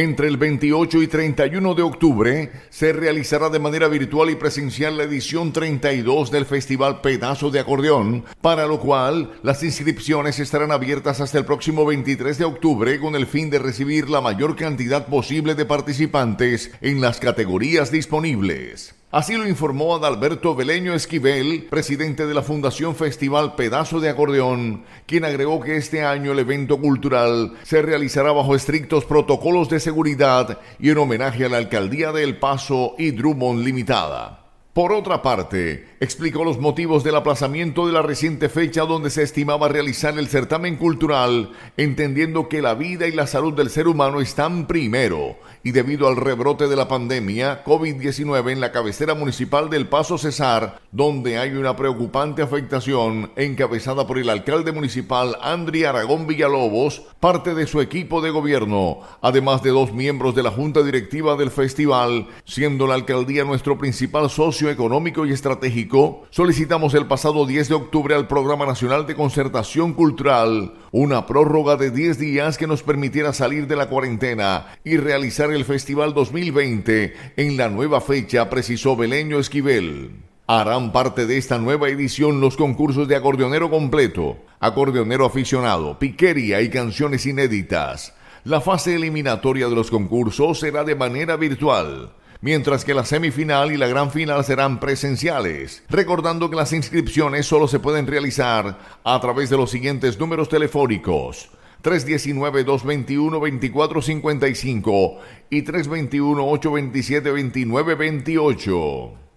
Entre el 28 y 31 de octubre se realizará de manera virtual y presencial la edición 32 del Festival Pedazo de Acordeón, para lo cual las inscripciones estarán abiertas hasta el próximo 23 de octubre con el fin de recibir la mayor cantidad posible de participantes en las categorías disponibles. Así lo informó Adalberto Beleño Esquivel, presidente de la Fundación Festival Pedazo de Acordeón, quien agregó que este año el evento cultural se realizará bajo estrictos protocolos de seguridad y en homenaje a la Alcaldía de El Paso y Drummond Limitada. Por otra parte, explicó los motivos del aplazamiento de la reciente fecha donde se estimaba realizar el certamen cultural, entendiendo que la vida y la salud del ser humano están primero, y debido al rebrote de la pandemia COVID-19 en la cabecera municipal del Paso Cesar, donde hay una preocupante afectación encabezada por el alcalde municipal Andri Aragón Villalobos, parte de su equipo de gobierno, además de dos miembros de la junta directiva del festival, siendo la alcaldía nuestro principal socio Económico y Estratégico, solicitamos el pasado 10 de octubre al Programa Nacional de Concertación Cultural una prórroga de 10 días que nos permitiera salir de la cuarentena y realizar el Festival 2020 en la nueva fecha, precisó Beleño Esquivel. Harán parte de esta nueva edición los concursos de acordeonero completo, acordeonero aficionado, piquería y canciones inéditas. La fase eliminatoria de los concursos será de manera virtual mientras que la semifinal y la gran final serán presenciales. Recordando que las inscripciones solo se pueden realizar a través de los siguientes números telefónicos. 319-221-2455 y 321-827-2928.